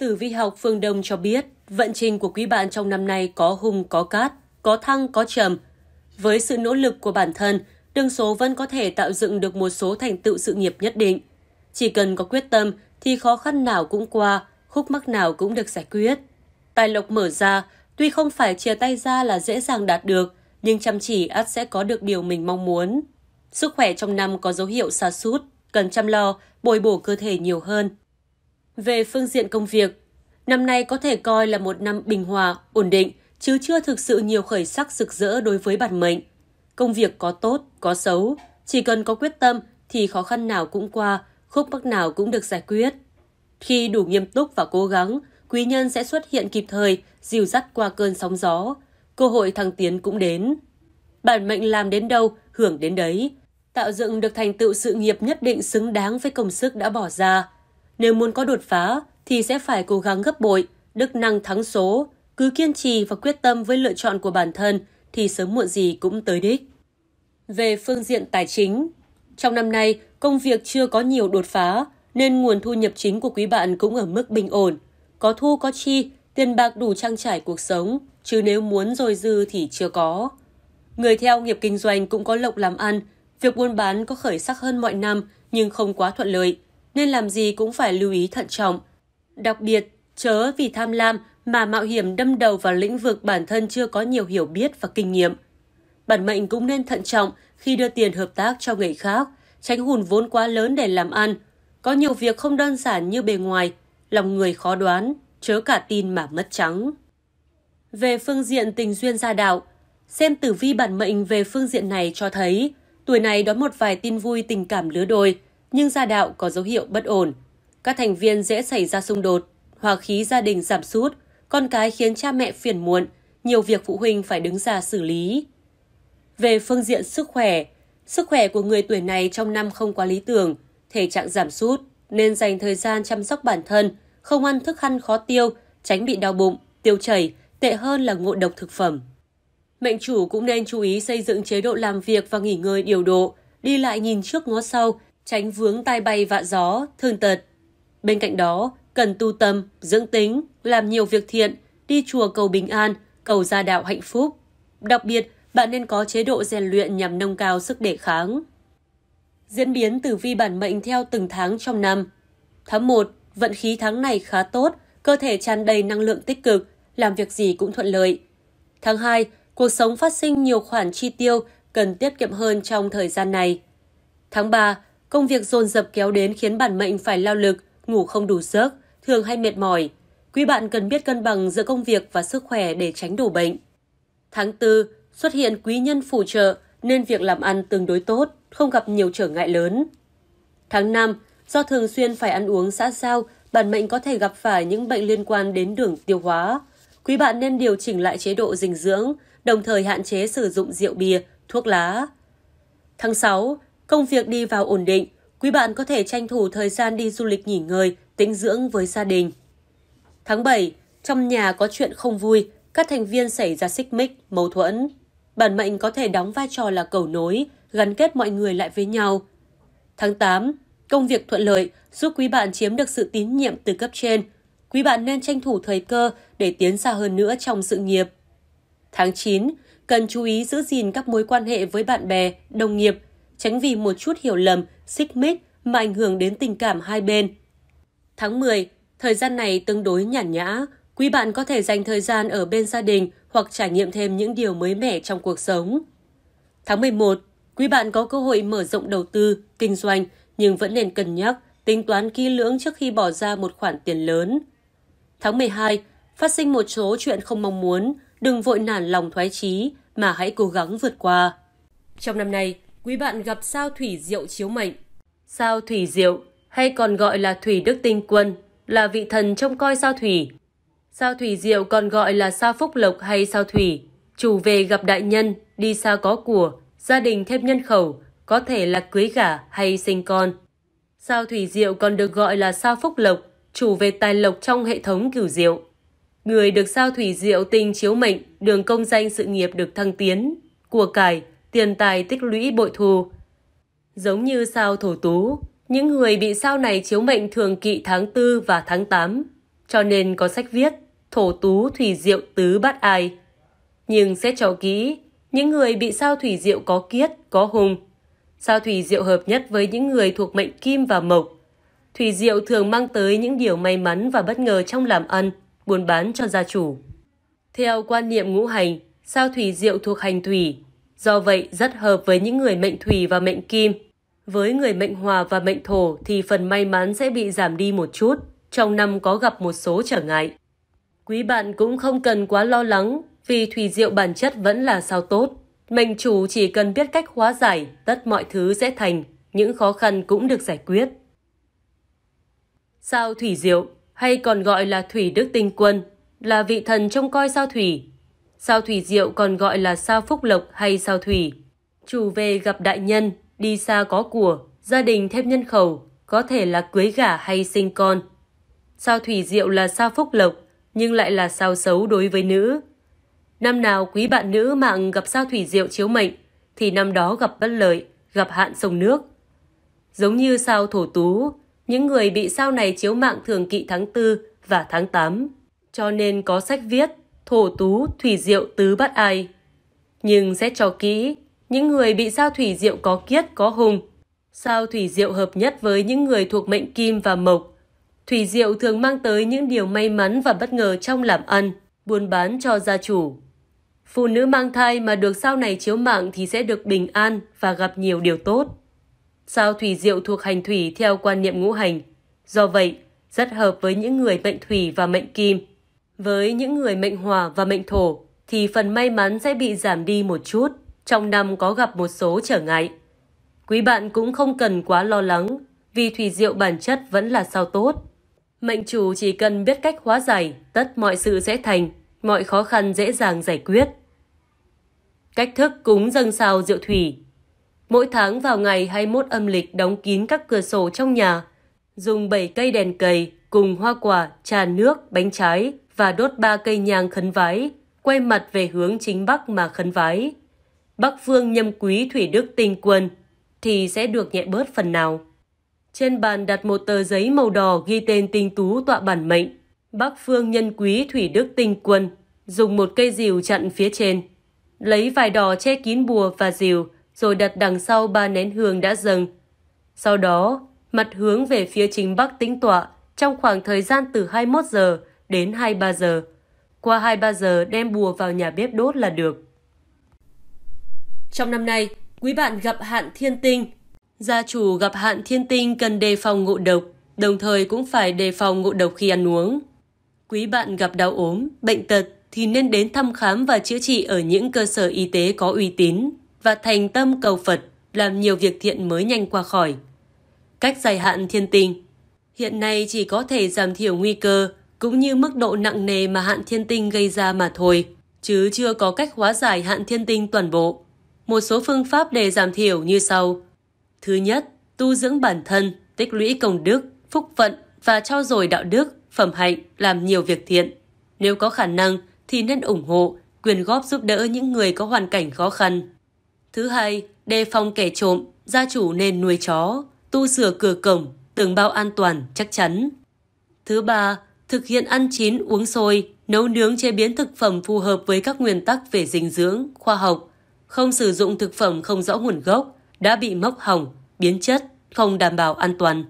Tử vi học phương Đông cho biết, vận trình của quý bạn trong năm nay có hung có cát, có thăng có trầm. Với sự nỗ lực của bản thân, đương số vẫn có thể tạo dựng được một số thành tựu sự nghiệp nhất định. Chỉ cần có quyết tâm thì khó khăn nào cũng qua, khúc mắc nào cũng được giải quyết. Tài lộc mở ra, tuy không phải chia tay ra là dễ dàng đạt được, nhưng chăm chỉ ắt sẽ có được điều mình mong muốn. Sức khỏe trong năm có dấu hiệu xa sút, cần chăm lo, bồi bổ cơ thể nhiều hơn, về phương diện công việc, năm nay có thể coi là một năm bình hòa, ổn định, chứ chưa thực sự nhiều khởi sắc rực rỡ đối với bản mệnh. Công việc có tốt, có xấu, chỉ cần có quyết tâm thì khó khăn nào cũng qua, khúc mắc nào cũng được giải quyết. Khi đủ nghiêm túc và cố gắng, quý nhân sẽ xuất hiện kịp thời, dìu dắt qua cơn sóng gió. Cơ hội thăng tiến cũng đến. Bản mệnh làm đến đâu, hưởng đến đấy. Tạo dựng được thành tựu sự nghiệp nhất định xứng đáng với công sức đã bỏ ra. Nếu muốn có đột phá thì sẽ phải cố gắng gấp bội, đức năng thắng số, cứ kiên trì và quyết tâm với lựa chọn của bản thân thì sớm muộn gì cũng tới đích. Về phương diện tài chính, trong năm nay công việc chưa có nhiều đột phá nên nguồn thu nhập chính của quý bạn cũng ở mức bình ổn, có thu có chi, tiền bạc đủ trang trải cuộc sống, chứ nếu muốn rồi dư thì chưa có. Người theo nghiệp kinh doanh cũng có lộc làm ăn, việc buôn bán có khởi sắc hơn mọi năm nhưng không quá thuận lợi nên làm gì cũng phải lưu ý thận trọng. Đặc biệt, chớ vì tham lam mà mạo hiểm đâm đầu vào lĩnh vực bản thân chưa có nhiều hiểu biết và kinh nghiệm. Bản mệnh cũng nên thận trọng khi đưa tiền hợp tác cho người khác, tránh hùn vốn quá lớn để làm ăn. Có nhiều việc không đơn giản như bề ngoài, lòng người khó đoán, chớ cả tin mà mất trắng. Về phương diện tình duyên gia đạo, xem tử vi bản mệnh về phương diện này cho thấy tuổi này đón một vài tin vui tình cảm lứa đôi – nhưng gia đạo có dấu hiệu bất ổn. Các thành viên dễ xảy ra xung đột, hòa khí gia đình giảm sút, con cái khiến cha mẹ phiền muộn, nhiều việc phụ huynh phải đứng ra xử lý. Về phương diện sức khỏe, sức khỏe của người tuổi này trong năm không quá lý tưởng, thể trạng giảm sút nên dành thời gian chăm sóc bản thân, không ăn thức ăn khó tiêu, tránh bị đau bụng, tiêu chảy, tệ hơn là ngộ độc thực phẩm. Mệnh chủ cũng nên chú ý xây dựng chế độ làm việc và nghỉ ngơi điều độ, đi lại nhìn trước ngó sau tránh vướng tai bay vạ gió, thương tật. Bên cạnh đó, cần tu tâm, dưỡng tính, làm nhiều việc thiện, đi chùa cầu bình an, cầu gia đạo hạnh phúc. Đặc biệt, bạn nên có chế độ rèn luyện nhằm nâng cao sức đề kháng. Diễn biến tử vi bản mệnh theo từng tháng trong năm. Tháng 1, vận khí tháng này khá tốt, cơ thể tràn đầy năng lượng tích cực, làm việc gì cũng thuận lợi. Tháng 2, cuộc sống phát sinh nhiều khoản chi tiêu cần tiết kiệm hơn trong thời gian này. Tháng 3, Công việc dồn dập kéo đến khiến bản mệnh phải lao lực, ngủ không đủ giấc, thường hay mệt mỏi. Quý bạn cần biết cân bằng giữa công việc và sức khỏe để tránh đổ bệnh. Tháng 4, xuất hiện quý nhân phù trợ nên việc làm ăn tương đối tốt, không gặp nhiều trở ngại lớn. Tháng 5, do thường xuyên phải ăn uống xã giao, bản mệnh có thể gặp phải những bệnh liên quan đến đường tiêu hóa. Quý bạn nên điều chỉnh lại chế độ dinh dưỡng, đồng thời hạn chế sử dụng rượu bia, thuốc lá. Tháng 6, Công việc đi vào ổn định, quý bạn có thể tranh thủ thời gian đi du lịch nghỉ ngơi, tĩnh dưỡng với gia đình. Tháng 7, trong nhà có chuyện không vui, các thành viên xảy ra xích mích, mâu thuẫn. Bản mệnh có thể đóng vai trò là cầu nối, gắn kết mọi người lại với nhau. Tháng 8, công việc thuận lợi giúp quý bạn chiếm được sự tín nhiệm từ cấp trên. Quý bạn nên tranh thủ thời cơ để tiến xa hơn nữa trong sự nghiệp. Tháng 9, cần chú ý giữ gìn các mối quan hệ với bạn bè, đồng nghiệp tránh vì một chút hiểu lầm, xích mích mà ảnh hưởng đến tình cảm hai bên. Tháng 10, thời gian này tương đối nhàn nhã, quý bạn có thể dành thời gian ở bên gia đình hoặc trải nghiệm thêm những điều mới mẻ trong cuộc sống. Tháng 11, quý bạn có cơ hội mở rộng đầu tư, kinh doanh nhưng vẫn nên cân nhắc, tính toán kỹ lưỡng trước khi bỏ ra một khoản tiền lớn. Tháng 12, phát sinh một số chuyện không mong muốn, đừng vội nản lòng thoái chí mà hãy cố gắng vượt qua. Trong năm nay, quý bạn gặp sao thủy diệu chiếu mệnh. Sao thủy diệu hay còn gọi là thủy đức tinh quân là vị thần trông coi sao thủy. Sao thủy diệu còn gọi là sao phúc lộc hay sao thủy. Chủ về gặp đại nhân, đi xa có của, gia đình thêm nhân khẩu, có thể là cưới gả hay sinh con. Sao thủy diệu còn được gọi là sao phúc lộc, chủ về tài lộc trong hệ thống cửu diệu. Người được sao thủy diệu tinh chiếu mệnh, đường công danh sự nghiệp được thăng tiến, của cải, tiền tài tích lũy bội thù. Giống như sao thổ tú, những người bị sao này chiếu mệnh thường kỵ tháng 4 và tháng 8, cho nên có sách viết Thổ tú thủy diệu tứ bát ai. Nhưng xét cho kỹ, những người bị sao thủy diệu có kiết, có hùng. Sao thủy diệu hợp nhất với những người thuộc mệnh kim và mộc. Thủy diệu thường mang tới những điều may mắn và bất ngờ trong làm ăn, buôn bán cho gia chủ. Theo quan niệm ngũ hành, sao thủy diệu thuộc hành thủy, Do vậy, rất hợp với những người mệnh thủy và mệnh kim. Với người mệnh hòa và mệnh thổ thì phần may mắn sẽ bị giảm đi một chút, trong năm có gặp một số trở ngại. Quý bạn cũng không cần quá lo lắng vì thủy diệu bản chất vẫn là sao tốt. Mệnh chủ chỉ cần biết cách hóa giải, tất mọi thứ sẽ thành, những khó khăn cũng được giải quyết. Sao thủy diệu hay còn gọi là thủy đức tinh quân là vị thần trông coi sao thủy Sao Thủy Diệu còn gọi là sao Phúc Lộc hay sao Thủy. Chủ về gặp đại nhân, đi xa có của, gia đình thêm nhân khẩu, có thể là cưới gả hay sinh con. Sao Thủy Diệu là sao Phúc Lộc, nhưng lại là sao xấu đối với nữ. Năm nào quý bạn nữ mạng gặp sao Thủy Diệu chiếu mệnh, thì năm đó gặp bất lợi, gặp hạn sông nước. Giống như sao thổ tú, những người bị sao này chiếu mạng thường kỵ tháng 4 và tháng 8. Cho nên có sách viết thổ tú, thủy diệu tứ bất ai. Nhưng xét cho kỹ, những người bị sao thủy diệu có kiết, có hùng. Sao thủy diệu hợp nhất với những người thuộc mệnh kim và mộc. Thủy diệu thường mang tới những điều may mắn và bất ngờ trong làm ăn, buôn bán cho gia chủ. Phụ nữ mang thai mà được sao này chiếu mạng thì sẽ được bình an và gặp nhiều điều tốt. Sao thủy diệu thuộc hành thủy theo quan niệm ngũ hành. Do vậy, rất hợp với những người mệnh thủy và mệnh kim với những người mệnh hỏa và mệnh thổ thì phần may mắn sẽ bị giảm đi một chút, trong năm có gặp một số trở ngại. Quý bạn cũng không cần quá lo lắng vì thủy diệu bản chất vẫn là sao tốt. Mệnh chủ chỉ cần biết cách hóa giải, tất mọi sự sẽ thành, mọi khó khăn dễ dàng giải quyết. Cách thức cúng dâng sao rượu thủy Mỗi tháng vào ngày 21 âm lịch đóng kín các cửa sổ trong nhà, dùng 7 cây đèn cầy cùng hoa quả, trà nước, bánh trái, và đốt ba cây nhang khấn vái, quay mặt về hướng chính Bắc mà khấn vái. Bắc phương nhâm quý thủy đức tinh quân, thì sẽ được nhẹ bớt phần nào. Trên bàn đặt một tờ giấy màu đỏ ghi tên tinh tú tọa bản mệnh, Bắc phương nhân quý thủy đức tinh quân, dùng một cây rìu chặn phía trên. Lấy vải đỏ che kín bùa và rìu, rồi đặt đằng sau ba nén hương đã dâng. Sau đó, mặt hướng về phía chính bắc tĩnh tọa trong khoảng thời gian từ 21 giờ đến 23 giờ. Qua 23 giờ đem bùa vào nhà bếp đốt là được. Trong năm nay, quý bạn gặp hạn thiên tinh. Gia chủ gặp hạn thiên tinh cần đề phòng ngộ độc, đồng thời cũng phải đề phòng ngộ độc khi ăn uống. Quý bạn gặp đau ốm, bệnh tật thì nên đến thăm khám và chữa trị ở những cơ sở y tế có uy tín và thành tâm cầu Phật, làm nhiều việc thiện mới nhanh qua khỏi. Cách dài hạn thiên tinh Hiện nay chỉ có thể giảm thiểu nguy cơ cũng như mức độ nặng nề mà hạn thiên tinh gây ra mà thôi, chứ chưa có cách hóa giải hạn thiên tinh toàn bộ. Một số phương pháp để giảm thiểu như sau. Thứ nhất, tu dưỡng bản thân, tích lũy công đức, phúc phận và trao dồi đạo đức, phẩm hạnh, làm nhiều việc thiện. Nếu có khả năng thì nên ủng hộ, quyền góp giúp đỡ những người có hoàn cảnh khó khăn. Thứ hai, đề phòng kẻ trộm, gia chủ nên nuôi chó, tu sửa cửa cổng, tường bao an toàn chắc chắn. Thứ ba, thực hiện ăn chín, uống sôi, nấu nướng chế biến thực phẩm phù hợp với các nguyên tắc về dinh dưỡng, khoa học, không sử dụng thực phẩm không rõ nguồn gốc, đã bị mốc hỏng, biến chất, không đảm bảo an toàn.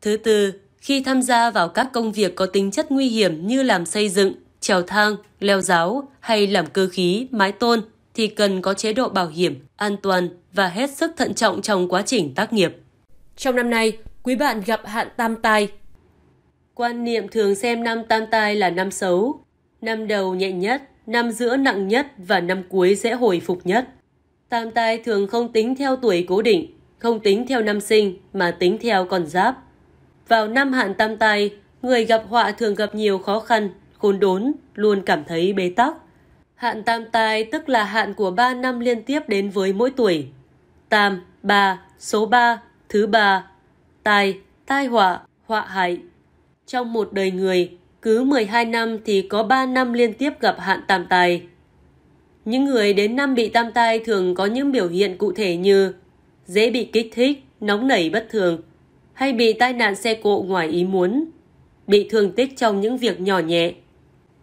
Thứ tư, khi tham gia vào các công việc có tính chất nguy hiểm như làm xây dựng, trèo thang, leo giáo hay làm cơ khí, mái tôn thì cần có chế độ bảo hiểm, an toàn và hết sức thận trọng trong quá trình tác nghiệp. Trong năm nay, quý bạn gặp hạn tam tai Quan niệm thường xem năm tam tai là năm xấu, năm đầu nhẹ nhất, năm giữa nặng nhất và năm cuối dễ hồi phục nhất. Tam tai thường không tính theo tuổi cố định, không tính theo năm sinh mà tính theo con giáp. Vào năm hạn tam tai, người gặp họa thường gặp nhiều khó khăn, khốn đốn, luôn cảm thấy bế tắc. Hạn tam tai tức là hạn của 3 năm liên tiếp đến với mỗi tuổi. Tam, ba, số 3, thứ ba, tai, tai họa, họa hại, trong một đời người, cứ 12 năm thì có 3 năm liên tiếp gặp hạn tam tai. Những người đến năm bị tam tai thường có những biểu hiện cụ thể như dễ bị kích thích, nóng nảy bất thường, hay bị tai nạn xe cộ ngoài ý muốn, bị thương tích trong những việc nhỏ nhẹ,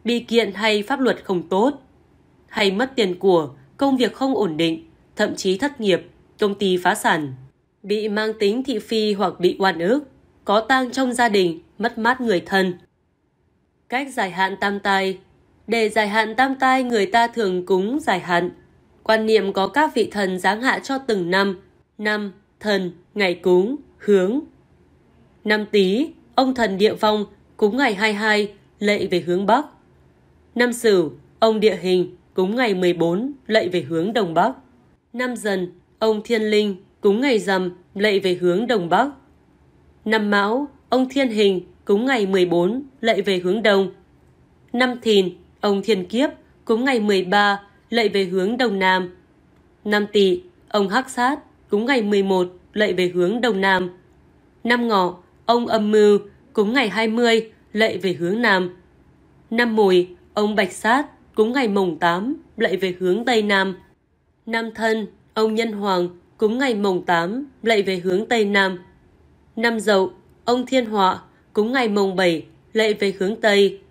bị kiện hay pháp luật không tốt, hay mất tiền của, công việc không ổn định, thậm chí thất nghiệp, công ty phá sản, bị mang tính thị phi hoặc bị oan ức có tang trong gia đình, mất mát người thân. Cách giải hạn tam tai Để giải hạn tam tai người ta thường cúng giải hạn. Quan niệm có các vị thần giáng hạ cho từng năm. Năm, thần, ngày cúng, hướng. Năm tý, ông thần địa phong, cúng ngày 22, lệ về hướng Bắc. Năm Sửu, ông địa hình, cúng ngày 14, lệ về hướng Đông Bắc. Năm Dần, ông Thiên Linh, cúng ngày rằm, lệ về hướng Đông Bắc. Năm Mão, ông Thiên Hình cúng ngày 14 lệ về hướng đông. Năm Thìn, ông Thiên Kiếp cúng ngày 13 lệ về hướng đông nam. Năm Tỵ, ông Hắc Sát cúng ngày 11 lệ về hướng đông nam. Năm Ngọ, ông Âm Mưu cúng ngày 20 lệ về hướng nam. Năm Mùi, ông Bạch Sát cúng ngày mồng 8 lệ về hướng tây nam. Năm Thân, ông Nhân Hoàng cúng ngày mồng 8 lệ về hướng tây nam. Năm dậu, ông Thiên Họa, cúng ngày mồng 7, lệ về hướng Tây.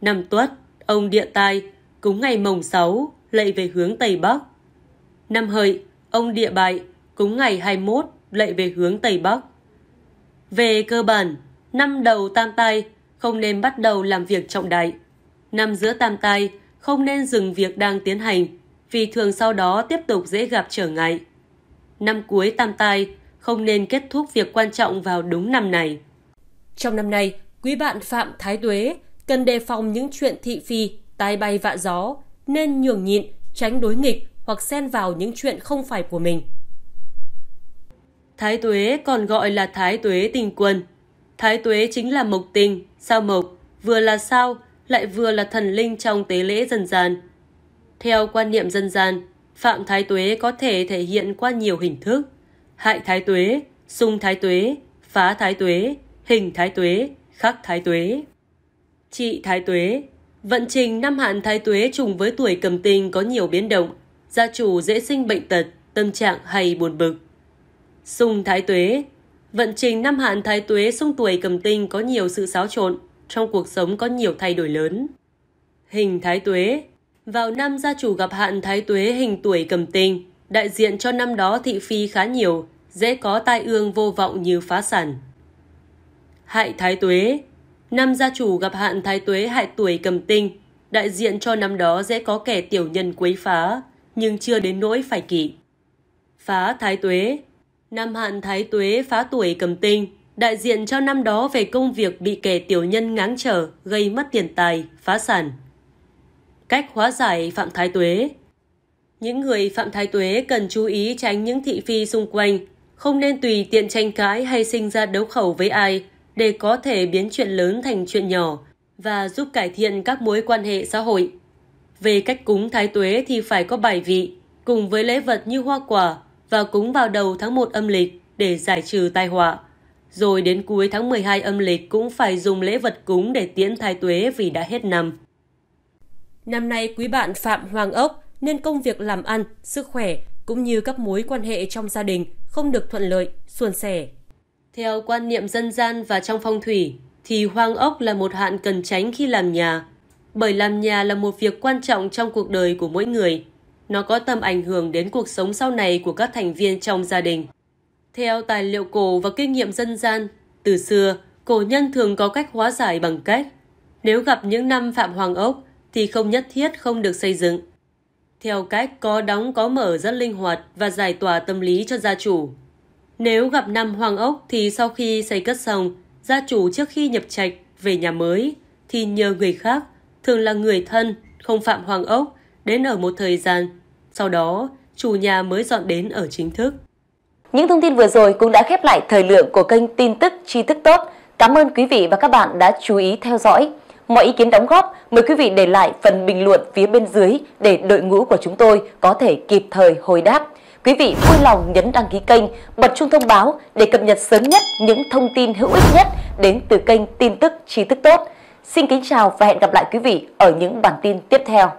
Năm Tuất, ông Địa tai cúng ngày mồng 6, lệ về hướng Tây Bắc. Năm Hợi, ông Địa Bại, cúng ngày 21, lệ về hướng Tây Bắc. Về cơ bản, năm đầu tam tai không nên bắt đầu làm việc trọng đại. Năm giữa tam tai không nên dừng việc đang tiến hành vì thường sau đó tiếp tục dễ gặp trở ngại. Năm cuối tam tai không nên kết thúc việc quan trọng vào đúng năm này. Trong năm nay, quý bạn Phạm Thái Tuế cần đề phòng những chuyện thị phi, tai bay vạ gió, nên nhường nhịn, tránh đối nghịch hoặc xen vào những chuyện không phải của mình. Thái Tuế còn gọi là Thái Tuế tình quân. Thái Tuế chính là mộc tình, sao mộc, vừa là sao, lại vừa là thần linh trong tế lễ dân gian. Theo quan niệm dân gian, Phạm Thái Tuế có thể thể hiện qua nhiều hình thức – hại thái tuế, sung thái tuế, phá thái tuế, hình thái tuế, khắc thái tuế. Trị thái tuế Vận trình năm hạn thái tuế trùng với tuổi cầm tinh có nhiều biến động, gia chủ dễ sinh bệnh tật, tâm trạng hay buồn bực. Sung thái tuế Vận trình năm hạn thái tuế xung tuổi cầm tinh có nhiều sự xáo trộn, trong cuộc sống có nhiều thay đổi lớn. Hình thái tuế Vào năm gia chủ gặp hạn thái tuế hình tuổi cầm tinh, đại diện cho năm đó thị phi khá nhiều, dễ có tai ương vô vọng như phá sản. Hại thái tuế Năm gia chủ gặp hạn thái tuế hại tuổi cầm tinh, đại diện cho năm đó dễ có kẻ tiểu nhân quấy phá, nhưng chưa đến nỗi phải kỵ. Phá thái tuế Năm hạn thái tuế phá tuổi cầm tinh, đại diện cho năm đó về công việc bị kẻ tiểu nhân ngáng trở, gây mất tiền tài, phá sản. Cách hóa giải phạm thái tuế những người phạm thái tuế cần chú ý tránh những thị phi xung quanh, không nên tùy tiện tranh cãi hay sinh ra đấu khẩu với ai để có thể biến chuyện lớn thành chuyện nhỏ và giúp cải thiện các mối quan hệ xã hội. Về cách cúng thái tuế thì phải có bài vị, cùng với lễ vật như hoa quả và cúng vào đầu tháng 1 âm lịch để giải trừ tai họa. Rồi đến cuối tháng 12 âm lịch cũng phải dùng lễ vật cúng để tiễn thái tuế vì đã hết năm. Năm nay quý bạn Phạm Hoàng Ốc nên công việc làm ăn, sức khỏe cũng như các mối quan hệ trong gia đình không được thuận lợi, suôn sẻ. Theo quan niệm dân gian và trong phong thủy, thì hoang ốc là một hạn cần tránh khi làm nhà, bởi làm nhà là một việc quan trọng trong cuộc đời của mỗi người. Nó có tầm ảnh hưởng đến cuộc sống sau này của các thành viên trong gia đình. Theo tài liệu cổ và kinh nghiệm dân gian, từ xưa, cổ nhân thường có cách hóa giải bằng cách nếu gặp những năm phạm hoàng ốc thì không nhất thiết không được xây dựng theo cách có đóng có mở rất linh hoạt và giải tỏa tâm lý cho gia chủ. Nếu gặp năm hoàng ốc thì sau khi xây cất xong, gia chủ trước khi nhập trạch về nhà mới thì nhờ người khác, thường là người thân, không phạm hoàng ốc, đến ở một thời gian. Sau đó, chủ nhà mới dọn đến ở chính thức. Những thông tin vừa rồi cũng đã khép lại thời lượng của kênh tin tức tri thức tốt. Cảm ơn quý vị và các bạn đã chú ý theo dõi. Mọi ý kiến đóng góp, mời quý vị để lại phần bình luận phía bên dưới để đội ngũ của chúng tôi có thể kịp thời hồi đáp. Quý vị vui lòng nhấn đăng ký kênh, bật chuông thông báo để cập nhật sớm nhất những thông tin hữu ích nhất đến từ kênh tin tức trí thức tốt. Xin kính chào và hẹn gặp lại quý vị ở những bản tin tiếp theo.